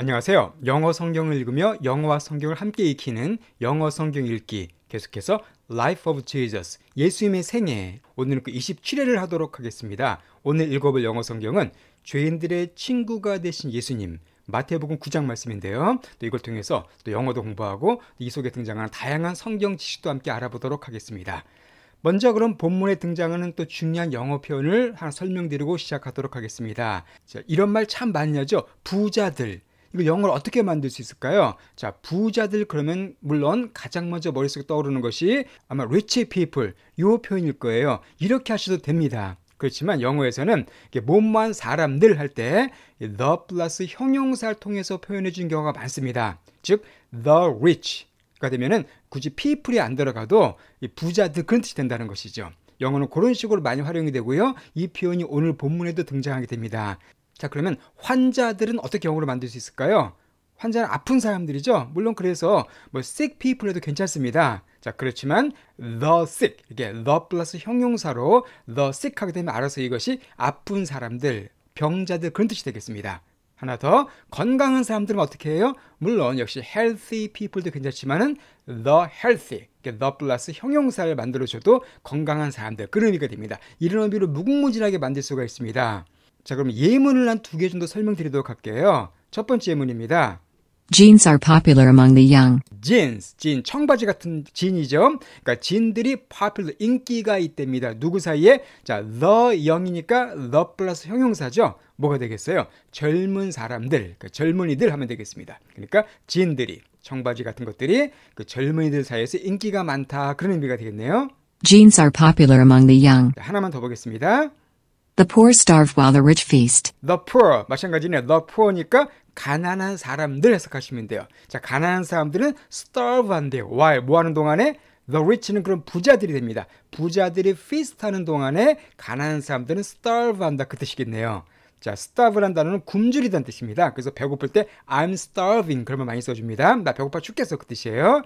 안녕하세요. 영어 성경을 읽으며 영어와 성경을 함께 읽히는 영어 성경 읽기 계속해서 Life of Jesus 예수님의 생애 오늘은 그 27회를 하도록 하겠습니다. 오늘 읽어볼 영어 성경은 죄인들의 친구가 되신 예수님 마태복음 9장 말씀인데요. 또 이걸 통해서 또 영어도 공부하고 이 속에 등장하는 다양한 성경 지식도 함께 알아보도록 하겠습니다. 먼저 그럼 본문에 등장하는 또 중요한 영어 표현을 하나 설명드리고 시작하도록 하겠습니다. 자, 이런 말 참 많이 하죠. 부자들, 이걸 영어로 어떻게 만들 수 있을까요? 자, 부자들 그러면 물론 가장 먼저 머릿속에 떠오르는 것이 아마 rich people 이 표현일 거예요. 이렇게 하셔도 됩니다. 그렇지만 영어에서는 몸만 사람들 할 때 the 플러스 형용사를 통해서 표현해 준 경우가 많습니다. 즉 the rich가 되면은 굳이 people이 안 들어가도 부자들 그런 뜻이 된다는 것이죠. 영어는 그런 식으로 많이 활용이 되고요. 이 표현이 오늘 본문에도 등장하게 됩니다. 자, 그러면 환자들은 어떻게 영어로 만들 수 있을까요? 환자는 아픈 사람들이죠. 물론 그래서 뭐 sick people 해도 괜찮습니다. 자, 그렇지만 the sick 이게 the 플러스 형용사로 the sick 하게 되면 알아서 이것이 아픈 사람들, 병자들 그런 뜻이 되겠습니다. 하나 더 건강한 사람들은 어떻게 해요? 물론 역시 healthy people도 괜찮지만은 the healthy the 플러스 형용사를 만들어줘도 건강한 사람들 그런 의미가 됩니다. 이런 의미로 무궁무진하게 만들 수가 있습니다. 자, 그럼 예문을 한 두 개 정도 설명드리도록 할게요. 첫 번째 예문입니다. Jeans are popular among the young. jeans, 진, 청바지 같은 진이죠. 그러니까 진들이 popular, 인기가 있답니다. 누구 사이에? 자, the young이니까 the 플러스 형용사죠. 뭐가 되겠어요? 젊은 사람들, 그러니까 젊은이들 하면 되겠습니다. 그러니까 진들이, 청바지 같은 것들이 그 젊은이들 사이에서 인기가 많다. 그런 의미가 되겠네요. Jeans are popular among the young. 하나만 더 보겠습니다. The poor starve while the rich feast. The poor 마찬가지네요. The poor니까 가난한 사람들 해석하시면 돼요. 자, 가난한 사람들은 starve 한대요. Why? 뭐 하는 동안에 The rich는 그런 부자들이 됩니다. 부자들이 feast 하는 동안에 가난한 사람들은 starve 한다 그 뜻이겠네요. 자, starve란 단어는 굶주리다는 뜻입니다. 그래서 배고플 때 I'm starving 그러면 많이 써줍니다. 나 배고파 죽겠어 그 뜻이에요.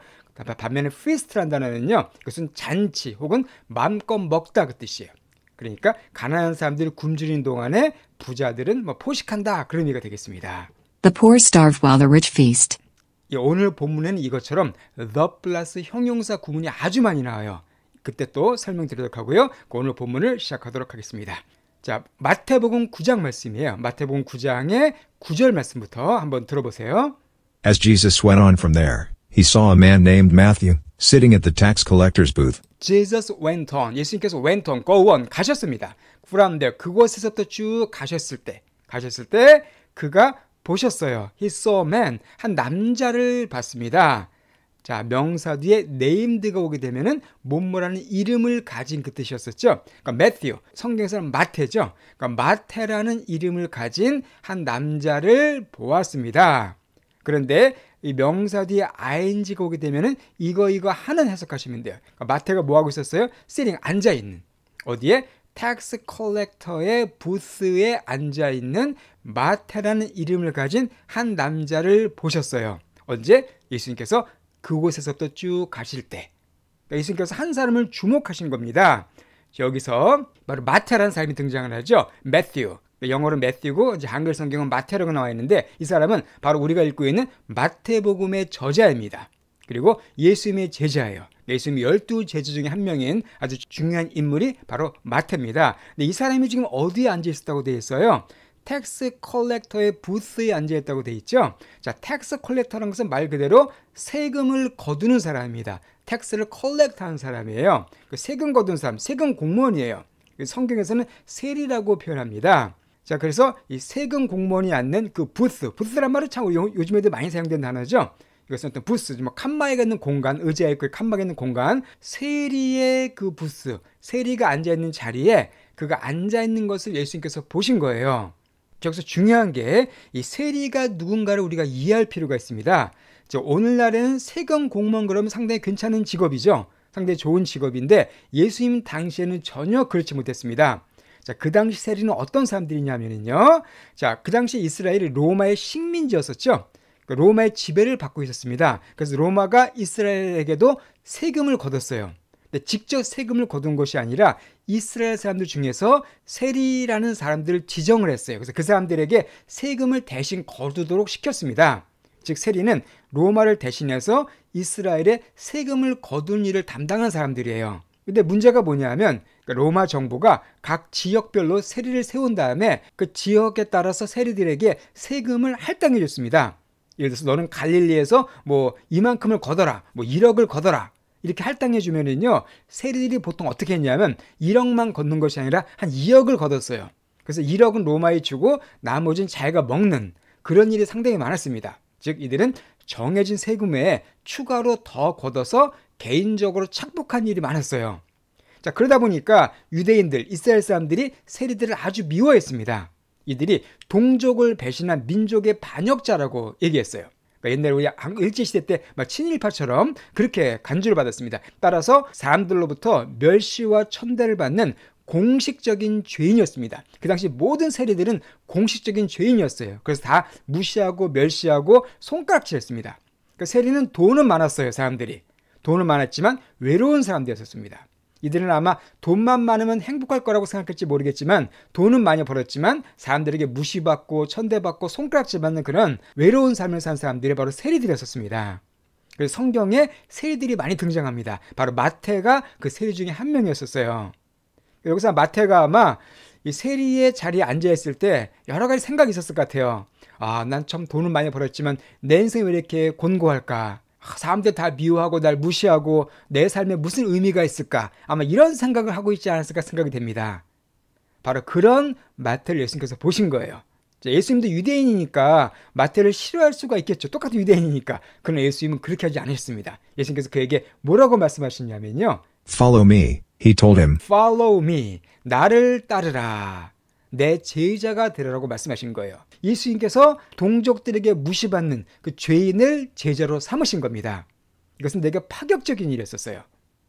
반면에 feast란 단어는요. 그것은 잔치 혹은 마음껏 먹다 그 뜻이에요. 그러니까 가난한 사람들이 굶주린 동안에 부자들은 뭐 포식한다 그런 의미가 되겠습니다. The poor starve while the rich feast. 예, 오늘 본문에는 이것처럼 the plus 형용사 구문이 아주 많이 나와요. 그때 또 설명드리도록 하고요. 그 오늘 본문을 시작하도록 하겠습니다. 자, 마태복음 9장 말씀이에요. 마태복음 9장의 9절 말씀부터 한번 들어보세요. As Jesus went on from there, he saw a man named Matthew, sitting at the tax collector's booth. Jesus went on. 예수님께서 went on, go on, 가셨습니다. from 그곳에서부터 쭉 가셨을 때, 가셨을 때 그가 보셨어요. He saw a man, 한 남자를 봤습니다. 자, 명사 뒤에 n a m e d 가 오게 되면은 몸모라는 이름을 가진 그 뜻이었었죠. 그러니까 Matthew 성경에서는 마태죠. 그러니까 마태라는 이름을 가진 한 남자를 보았습니다. 그런데 이 명사 뒤에 ing가 오게 되면은 이거 이거 하는 해석하시면 돼요. 그러니까 마태가 뭐 하고 있었어요? sitting 앉아 있는 어디에 텍스 컬렉터의 부스에 앉아 있는 마태라는 이름을 가진 한 남자를 보셨어요. 언제 예수님께서 그곳에서부터 쭉 가실 때 그러니까 예수님께서 한 사람을 주목하신 겁니다. 여기서 바로 마태라는 사람이 등장을 하죠. 매튜 그 영어로 매튜고 이제 한글 성경은 마태라고 나와 있는데 이 사람은 바로 우리가 읽고 있는 마태복음의 저자입니다. 그리고 예수님의 제자예요. 네, 예수님 열두 제자 중에 한 명인 아주 중요한 인물이 바로 마태입니다. 근데 네, 이 사람이 지금 어디에 앉아 있었다고 돼 있어요? 텍스 컬렉터의 부스에 앉아 있다고 돼 있죠. 자, 텍스 컬렉터라는 것은 말 그대로 세금을 거두는 사람입니다. 텍스를 컬렉트하는 사람이에요. 그 세금 거둔 사람, 세금 공무원이에요. 그 성경에서는 세리라고 표현합니다. 자, 그래서 이 세금 공무원이 앉는 그 부스, 부스란 말을참 요, 요즘에도 많이 사용된 단어죠. 이것은 어떤 부스, 뭐 칸막이가 있는 공간, 의자에 그 칸막이 있는 공간, 세리의 그 부스, 세리가 앉아 있는 자리에 그가 앉아 있는 것을 예수님께서 보신 거예요. 여기서 중요한 게 이 세리가 누군가를 우리가 이해할 필요가 있습니다. 저 오늘날에는 세금 공무원 그러면 상당히 괜찮은 직업이죠. 상당히 좋은 직업인데 예수님 당시에는 전혀 그렇지 못했습니다. 자, 그 당시 세리는 어떤 사람들이냐면요. 자, 그 당시 이스라엘이 로마의 식민지였었죠. 그러니까 로마의 지배를 받고 있었습니다. 그래서 로마가 이스라엘에게도 세금을 거뒀어요 근데 직접 세금을 거둔 것이 아니라 이스라엘 사람들 중에서 세리라는 사람들을 지정을 했어요. 그래서 그 사람들에게 세금을 대신 거두도록 시켰습니다. 즉 세리는 로마를 대신해서 이스라엘의 세금을 거둔 일을 담당한 사람들이에요. 근데 문제가 뭐냐면 그러니까 로마 정부가 각 지역별로 세리를 세운 다음에 그 지역에 따라서 세리들에게 세금을 할당해 줬습니다. 예를 들어서 너는 갈릴리에서 뭐 이만큼을 거둬라, 뭐 1억을 거둬라. 이렇게 할당해 주면은요. 세리들이 보통 어떻게 했냐면 1억만 걷는 것이 아니라 한 2억을 걷었어요. 그래서 1억은 로마에 주고 나머지는 자기가 먹는 그런 일이 상당히 많았습니다. 즉 이들은 정해진 세금에 추가로 더 걷어서 개인적으로 착복한 일이 많았어요. 자, 그러다 보니까 유대인들, 이스라엘 사람들이 세리들을 아주 미워했습니다. 이들이 동족을 배신한 민족의 반역자라고 얘기했어요. 그러니까 옛날 우리 일제시대 때 친일파처럼 그렇게 간주를 받았습니다. 따라서 사람들로부터 멸시와 천대를 받는 공식적인 죄인이었습니다. 그 당시 모든 세리들은 공식적인 죄인이었어요. 그래서 다 무시하고 멸시하고 손가락질했습니다. 그러니까 세리는 돈은 많았어요, 사람들이. 돈은 많았지만 외로운 사람들이었습니다. 이들은 아마 돈만 많으면 행복할 거라고 생각할지 모르겠지만 돈은 많이 벌었지만 사람들에게 무시받고 천대받고 손가락질 받는 그런 외로운 삶을 산 사람들이 바로 세리들이었습니다. 그래서 성경에 세리들이 많이 등장합니다. 바로 마태가 그 세리 중에 한 명이었었어요. 여기서 마태가 아마 이 세리의 자리에 앉아있을 때 여러 가지 생각이 있었을 것 같아요. 아, 난 참 돈을 많이 벌었지만 내 인생이 왜 이렇게 곤고할까? 아, 사람들 다 미워하고 날 무시하고 내 삶에 무슨 의미가 있을까? 아마 이런 생각을 하고 있지 않았을까 생각이 됩니다. 바로 그런 마태를 예수님께서 보신 거예요. 예수님도 유대인이니까 마태를 싫어할 수가 있겠죠. 똑같은 유대인이니까. 그러나 예수님은 그렇게 하지 않으셨습니다. 예수님께서 그에게 뭐라고 말씀하셨냐면요. Follow me. He told him, "Follow me. 나를 따르라. 내 제자가 되라라고 말씀하신 거예요. 예수님께서 동족들에게 무시받는 그 죄인을 제자로 삼으신 겁니다. 이것은 내게 파격적인 일이었었어요.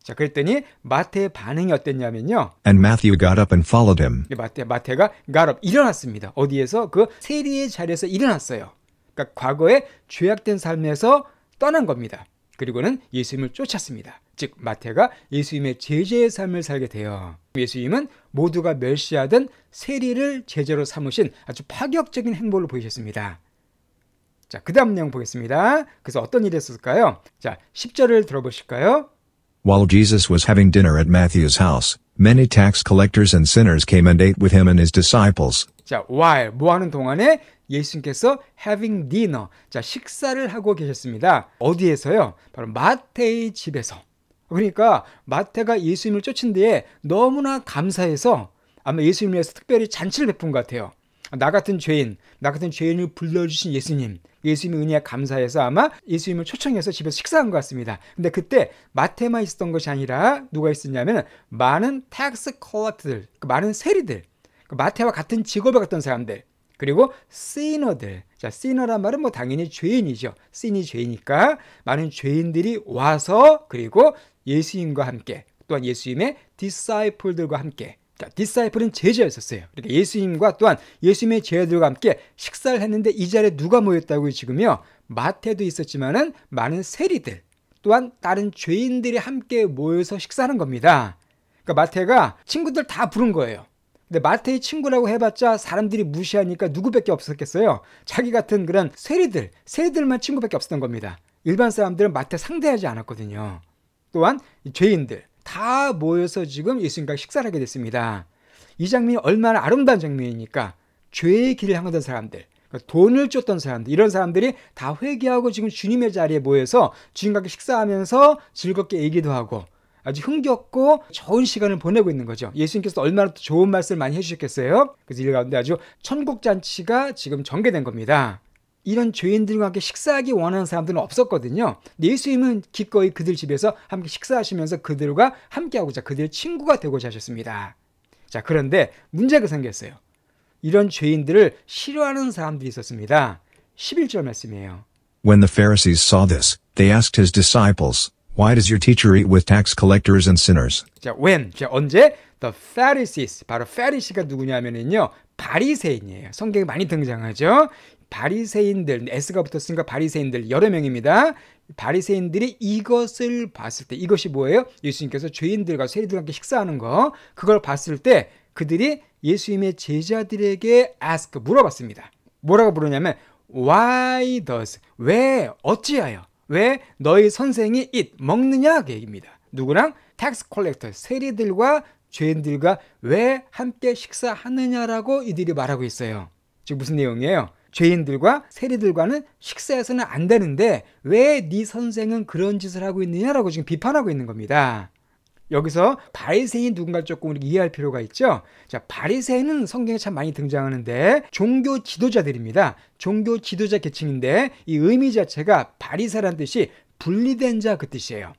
자, 그랬더니 마태의 반응이 어땠냐면요. And Matthew got up and followed him. 네, 마태 마태가 got up 일어났습니다. 어디에서 그 세리의 자리에서 일어났어요. 그러니까 과거에 죄악된 삶에서 떠난 겁니다. 그리고는 예수님을 쫓았습니다. 즉 마태가 예수님의 제자의 삶을 살게 돼요. 예수님은 모두가 멸시하던 세리를 제자로 삼으신 아주 파격적인 행보를 보이셨습니다. 자, 그 다음 내용 보겠습니다. 그래서 어떤 일이 있었을까요? 자, 10절을 들어보실까요? While Jesus was having dinner at Matthew's house, many tax collectors and sinners came and ate with him and his disciples. 자, while 뭐 하는 동안에 예수님께서 having dinner, 자, 식사를 하고 계셨습니다. 어디에서요? 바로 마태의 집에서. 그러니까 마태가 예수님을 쫓은 뒤에 너무나 감사해서 아마 예수님을 위해서 특별히 잔치를 베푼 것 같아요. 나 같은 죄인, 나 같은 죄인을 불러주신 예수님, 예수님의 은혜에 감사해서 아마 예수님을 초청해서 집에서 식사한 것 같습니다. 근데 그때 마태만 있었던 것이 아니라 누가 있었냐면 많은 텍스 컬러트들, 그 많은 세리들, 그 마태와 같은 직업을 갖던 사람들, 그리고 시너들. 자, 시너란 말은 뭐 당연히 죄인이죠. 신이 죄이니까 많은 죄인들이 와서 그리고 예수님과 함께 또한 예수님의 디사이플들과 함께 자, 디사이플은 제자였었어요. 그러니까 예수님과 또한 예수님의 제자들과 함께 식사를 했는데 이 자리에 누가 모였다고 지금요? 마태도 있었지만은 많은 세리들, 또한 다른 죄인들이 함께 모여서 식사하는 겁니다. 그러니까 마태가 친구들 다 부른 거예요. 근데 마태의 친구라고 해봤자 사람들이 무시하니까 누구밖에 없었겠어요? 자기 같은 그런 세리들, 세리들만 친구밖에 없었던 겁니다. 일반 사람들은 마태 상대하지 않았거든요. 또한 죄인들 다 모여서 지금 예수님과 식사를 하게 됐습니다. 이 장면이 얼마나 아름다운 장면이니까 죄의 길을 향하던 사람들, 그러니까 돈을 쫓던 사람들, 이런 사람들이 다 회개하고 지금 주님의 자리에 모여서 주님과 식사하면서 즐겁게 얘기도 하고 아주 흥겹고 좋은 시간을 보내고 있는 거죠. 예수님께서 얼마나 좋은 말씀을 많이 해주셨겠어요? 그래서 이 가운데 아주 천국잔치가 지금 전개된 겁니다. 이런 죄인들과 함께 식사하기 원하는 사람들은 없었거든요. 예수님은 기꺼이 그들 집에서 함께 식사하시면서 그들과 함께하고자 그들의 친구가 되고자 하셨습니다. 자, 그런데 문제가 생겼어요. 이런 죄인들을 싫어하는 사람들이 있었습니다. 11절 말씀이에요. When the Pharisees saw this, they asked his disciples, Why does your teacher eat with tax collectors and sinners? 자, when, 자, 언제? The Pharisees, 바로 Pharisee가 누구냐면요 바리새인이에요. 성경에 많이 등장하죠. 바리새인들, S가 붙었으니까 바리새인들 여러 명입니다. 바리새인들이 이것을 봤을 때, 이것이 뭐예요? 예수님께서 죄인들과 세리들과 함께 식사하는 거, 그걸 봤을 때 그들이 예수님의 제자들에게 ask 물어봤습니다. 뭐라고 부르냐면 why does 왜 어찌하여 왜 너희 선생이 잇 먹느냐 그 얘기입니다. 누구랑 텍스 콜렉터 세리들과 죄인들과 왜 함께 식사하느냐라고 이들이 말하고 있어요. 지금 무슨 내용이에요? 죄인들과 세리들과는 식사해서는 안 되는데 왜 네 선생은 그런 짓을 하고 있느냐라고 지금 비판하고 있는 겁니다. 여기서 바리새인 누군가를 조금 이해할 필요가 있죠. 자, 바리새인은 성경에 참 많이 등장하는데 종교 지도자들입니다. 종교 지도자 계층인데 이 의미 자체가 바리새는 뜻이 분리된 자 그 뜻이에요.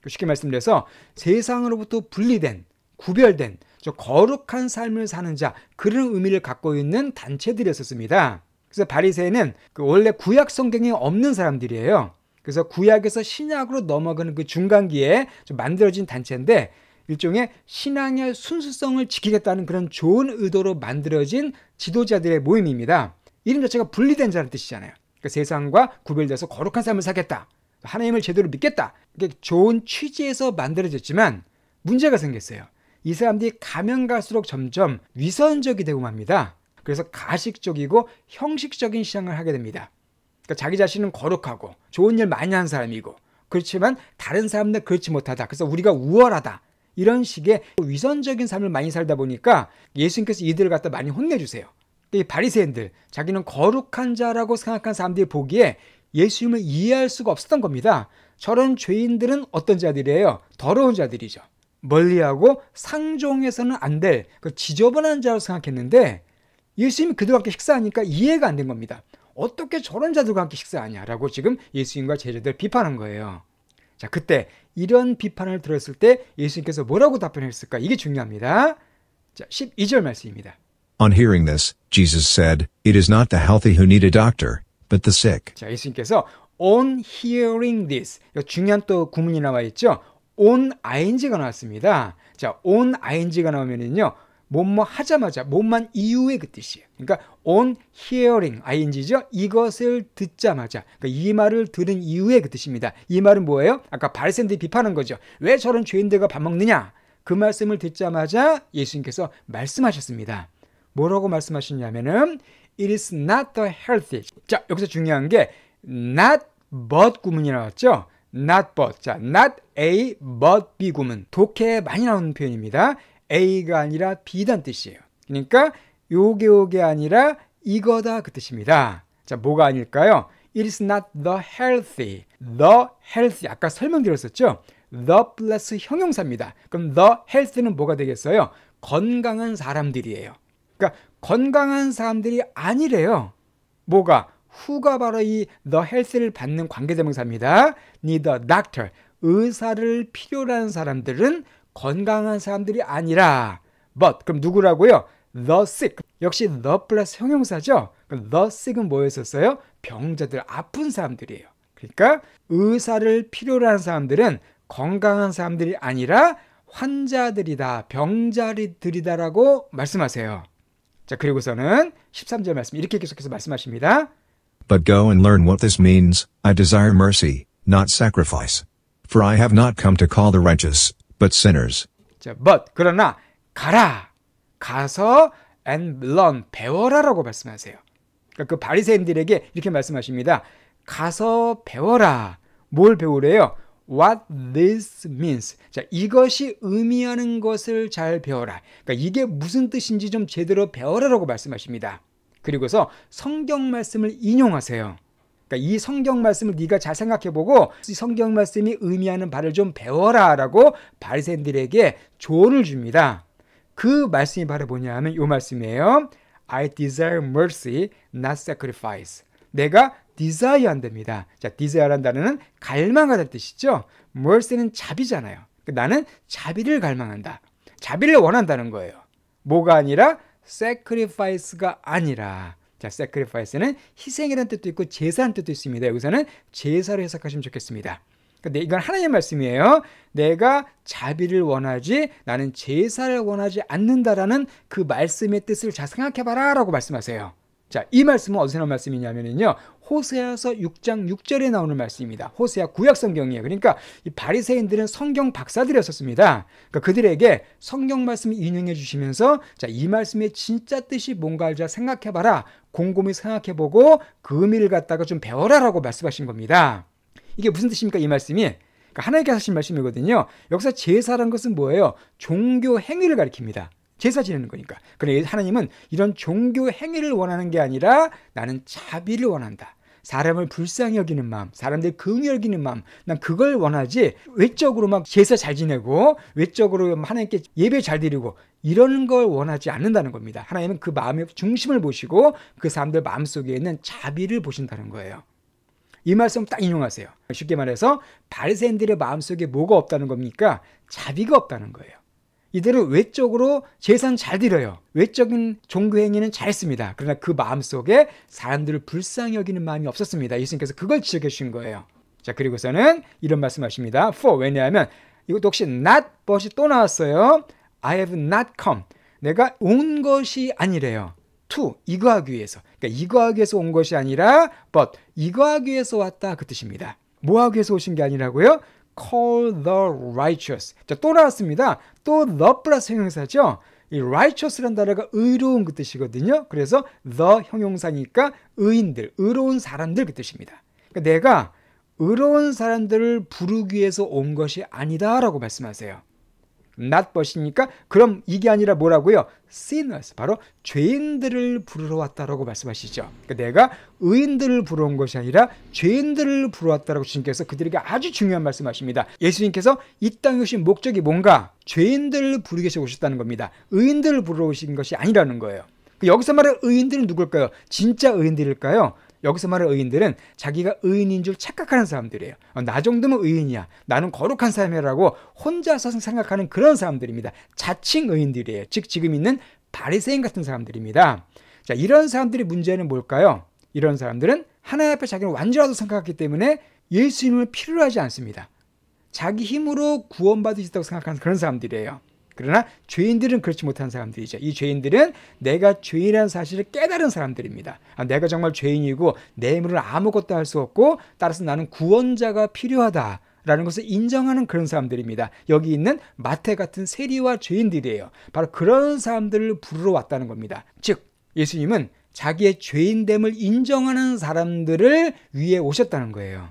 그 쉽게 말씀드려서 세상으로부터 분리된, 구별된, 저 거룩한 삶을 사는 자 그런 의미를 갖고 있는 단체들이었습니다. 그래서 바리새인은 그 원래 구약 성경에 없는 사람들이에요. 그래서 구약에서 신약으로 넘어가는 그 중간기에 만들어진 단체인데 일종의 신앙의 순수성을 지키겠다는 그런 좋은 의도로 만들어진 지도자들의 모임입니다. 이름 자체가 분리된 자는 라 뜻이잖아요. 그 세상과 구별돼서 거룩한 삶을 살겠다. 하나님을 제대로 믿겠다. 이게 좋은 취지에서 만들어졌지만 문제가 생겼어요. 이 사람들이 가면 갈수록 점점 위선적이 되고 맙니다. 그래서 가식적이고 형식적인 시장을 하게 됩니다. 그러니까 자기 자신은 거룩하고 좋은 일 많이 한 사람이고 그렇지만 다른 사람들 그렇지 못하다. 그래서 우리가 우월하다. 이런 식의 위선적인 삶을 많이 살다 보니까 예수님께서 이들을 갖다 많이 혼내주세요. 이 바리새인들, 자기는 거룩한 자라고 생각한 사람들이 보기에 예수님을 이해할 수가 없었던 겁니다. 저런 죄인들은 어떤 자들이에요? 더러운 자들이죠. 멀리하고 상종해서는 안될그 지저분한 자로 생각했는데 예수님이 그들과 함께 식사하니까 이해가 안 된 겁니다. 어떻게 저런 자들과 함께 식사하냐 라고 지금 예수님과 제자들 비판한 거예요. 자, 그때 이런 비판을 들었을 때 예수님께서 뭐라고 답변했을까? 이게 중요합니다. 자, 12절 말씀입니다. On hearing this, Jesus said, It is not the healthy who need a doctor, but the sick. 자, 예수님께서 on hearing this. 중요한 또 구문이 나와 있죠. on ing가 나왔습니다. 자, on ing가 나오면은요. 뭐뭐 하자마자 뭐만 이후에 그 뜻이에요. 그러니까 on hearing ing죠. 이것을 듣자마자 그러니까 이 말을 들은 이후에 그 뜻입니다. 이 말은 뭐예요? 아까 바리새인들이 비판한 거죠. 왜 저런 죄인들과 밥 먹느냐? 그 말씀을 듣자마자 예수님께서 말씀하셨습니다. 뭐라고 말씀하셨냐면은 it is not the healthy. 자, 여기서 중요한 게 not but 구문이 나왔죠. not but. 자, not A but B 구문. 독해에 많이 나오는 표현입니다. A가 아니라 B단 뜻이에요. 그러니까 요게 요게 아니라 이거다 그 뜻입니다. 자, 뭐가 아닐까요? It s not the healthy. The healthy. 아까 설명드렸었죠? The 플러스 형용사입니다. 그럼 the healthy는 뭐가 되겠어요? 건강한 사람들이에요. 그러니까 건강한 사람들이 아니래요. 뭐가? 후가 바로 이 the healthy를 받는 관계대명사입니다. n e i t h doctor. 의사를 필요로 하는 사람들은 건강한 사람들이 아니라 but 그럼 누구라고요? the sick 역시 the 플러스 형용사죠. the sick은 뭐였었어요? 병자들, 아픈 사람들이에요. 그러니까 의사를 필요로 하는 사람들은 건강한 사람들이 아니라 환자들이다, 병자들이다라고 말씀하세요. 자, 그리고서는 13절 말씀 이렇게 계속해서 말씀하십니다. But go and learn what this means. I desire mercy, not sacrifice. For I have not come to call the righteous, but sinners. 자, but 그러나 가라. 가서 and learn 배워라라고 말씀하세요. 그러니까 그 바리새인들에게 이렇게 말씀하십니다. 가서 배워라. 뭘 배우래요? What this means. 자, 이것이 의미하는 것을 잘 배워라. 그러니까 이게 무슨 뜻인지 좀 제대로 배워라라고 말씀하십니다. 그리고서 성경 말씀을 인용하세요. 그러니까 이 성경 말씀을 네가 잘 생각해보고 이 성경 말씀이 의미하는 바를 좀 배워라라고 바리새인들에게 조언을 줍니다. 그 말씀이 바로 뭐냐 하면 이 말씀이에요. I desire mercy, not sacrifice. 내가 desire 한답니다. 자, desire 한다는 갈망하다는 뜻이죠. mercy는 자비잖아요. 그러니까 나는 자비를 갈망한다. 자비를 원한다는 거예요. 뭐가 아니라 sacrifice가 아니라 자, sacrifice는 희생이라는 뜻도 있고 제사라는 뜻도 있습니다. 여기서는 제사를 해석하시면 좋겠습니다. 근데 그러니까 이건 하나님의 말씀이에요. 내가 자비를 원하지 나는 제사를 원하지 않는다라는 그 말씀의 뜻을 잘 생각해봐라 라고 말씀하세요. 자, 이 말씀은 어디서 나온 말씀이냐면요. 호세아서 6장 6절에 나오는 말씀입니다. 호세아 구약 성경이에요. 그러니까 이 바리새인들은 성경 박사들이었습니다 그러니까 그들에게 성경 말씀을 인용해 주시면서 자, 이 말씀의 진짜 뜻이 뭔가 알자 생각해 봐라. 곰곰이 생각해 보고 그 의미를 갖다가 좀 배워라라고 말씀하신 겁니다. 이게 무슨 뜻입니까? 이 말씀이 그러니까 하나님께서 하신 말씀이거든요. 여기서 제사란 것은 뭐예요? 종교 행위를 가리킵니다. 제사 지내는 거니까. 그러니까 하나님은 이런 종교 행위를 원하는 게 아니라 나는 자비를 원한다. 사람을 불쌍히 여기는 마음, 사람들 긍히 여기는 마음, 난 그걸 원하지. 외적으로 막 제사 잘 지내고, 외적으로 하나님께 예배 잘 드리고, 이런 걸 원하지 않는다는 겁니다. 하나님은 그 마음의 중심을 보시고, 그 사람들 마음 속에 있는 자비를 보신다는 거예요. 이 말씀 딱 인용하세요. 쉽게 말해서 바리새인들의 마음속에 뭐가 없다는 겁니까? 자비가 없다는 거예요. 이들을 외적으로 재산 잘 드려요. 외적인 종교 행위는 잘했습니다. 그러나 그 마음 속에 사람들을 불쌍히 여기는 마음이 없었습니다. 예수님께서 그걸 지적해 주신 거예요. 자, 그리고서는 이런 말씀하십니다. For 왜냐하면 이것도 혹시 not but이 또 나왔어요. I have not come. 내가 온 것이 아니래요. to 이거 하기 위해서. 그러니까 이거 하기 위해서 온 것이 아니라 but 이거 하기 위해서 왔다 그 뜻입니다. 뭐 하기 위해서 오신 게 아니라고요? call the righteous. 자, 또 나왔습니다. 또 the 플러스 형용사죠. 이 righteous란 단어가 의로운 그 뜻이거든요. 그래서 the 형용사니까 의인들, 의로운 사람들 그 뜻입니다. 그러니까 내가 의로운 사람들을 부르기 위해서 온 것이 아니다라고 말씀하세요. not but이니까 그럼 이게 아니라 뭐라고요? sinners 바로 죄인들을 부르러 왔다라고 말씀하시죠. 그러니까 내가 의인들을 부러온 것이 아니라 죄인들을 부러왔다라고 주님께서 그들에게 아주 중요한 말씀하십니다. 예수님께서 이 땅에 오신 목적이 뭔가 죄인들을 부르기 오셨다는 겁니다. 의인들을 부르러 오신 것이 아니라는 거예요. 그 여기서 말하는 의인들은 누굴까요? 진짜 의인들일까요? 여기서 말하는 의인들은 자기가 의인인 줄 착각하는 사람들이에요. 어, 나 정도면 의인이야. 나는 거룩한 사람이라고 혼자서 생각하는 그런 사람들입니다. 자칭 의인들이에요. 즉 지금 있는 바리새인 같은 사람들입니다. 자, 이런 사람들의 문제는 뭘까요? 이런 사람들은 하나님 앞에 자기를 완전하다고 생각하기 때문에 예수님을 필요로 하지 않습니다. 자기 힘으로 구원받을 수 있다고 생각하는 그런 사람들이에요. 그러나 죄인들은 그렇지 못한 사람들이죠. 이 죄인들은 내가 죄인이라는 사실을 깨달은 사람들입니다. 아, 내가 정말 죄인이고 내 힘으로는 아무것도 할 수 없고 따라서 나는 구원자가 필요하다. 라는 것을 인정하는 그런 사람들입니다. 여기 있는 마태 같은 세리와 죄인들이에요. 바로 그런 사람들을 부르러 왔다는 겁니다. 즉, 예수님은 자기의 죄인됨을 인정하는 사람들을 위해 오셨다는 거예요.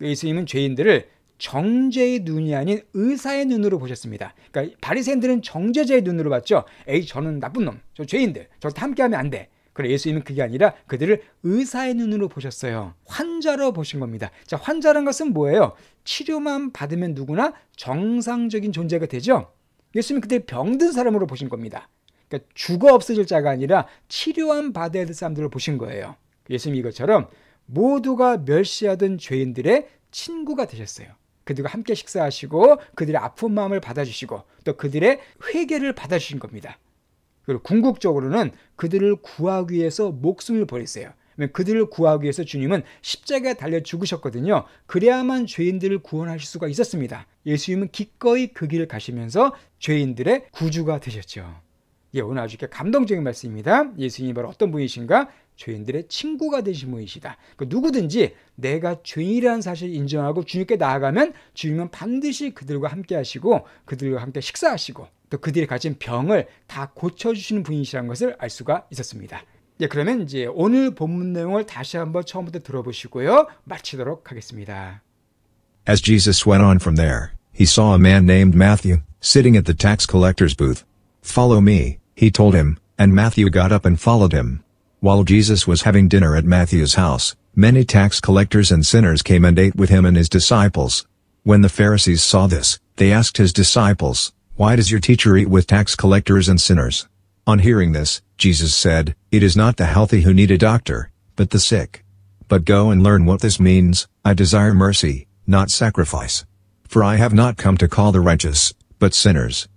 예수님은 죄인들을 정죄의 눈이 아닌 의사의 눈으로 보셨습니다. 그러니까 바리새인들은 정죄자의 눈으로 봤죠. 에이 저는 나쁜 놈, 저 죄인들, 저한테 함께하면 안 돼. 그래 예수님은 그게 아니라 그들을 의사의 눈으로 보셨어요. 환자로 보신 겁니다. 자 환자란 것은 뭐예요? 치료만 받으면 누구나 정상적인 존재가 되죠. 예수님은 그들 병든 사람으로 보신 겁니다. 그러니까 죽어 없어질 자가 아니라 치료한 받아야 될 사람들을 보신 거예요. 예수님이 이것처럼 모두가 멸시하던 죄인들의 친구가 되셨어요. 그들과 함께 식사하시고 그들의 아픈 마음을 받아주시고 또 그들의 회개를 받아주신 겁니다. 그리고 궁극적으로는 그들을 구하기 위해서 목숨을 버리세요. 그들을 구하기 위해서 주님은 십자가에 달려 죽으셨거든요. 그래야만 죄인들을 구원하실 수가 있었습니다. 예수님은 기꺼이 그 길을 가시면서 죄인들의 구주가 되셨죠. 예, 오늘 아주 감동적인 말씀입니다. 예수님이 바로 어떤 분이신가? 죄인들의 친구가 되신 분이시다. 그 누구든지 내가 죄인이라는 사실을 인정하고 주님께 나아가면 주님은 반드시 그들과 함께 하시고 그들과 함께 식사하시고 또 그들이 가진 병을 다 고쳐주시는 분이시라는 것을 알 수가 있었습니다. 예, 그러면 이제 오늘 본문 내용을 다시 한번 처음부터 들어보시고요. 마치도록 하겠습니다. As Jesus went on from there, he saw a man named Matthew sitting at the tax collector's booth. Follow me, he told him, and Matthew got up and followed him. While Jesus was having dinner at Matthew's house, many tax collectors and sinners came and ate with him and his disciples. When the Pharisees saw this, they asked his disciples, Why does your teacher eat with tax collectors and sinners? On hearing this, Jesus said, It is not the healthy who need a doctor, but the sick. But go and learn what this means, I desire mercy, not sacrifice. For I have not come to call the righteous, but sinners.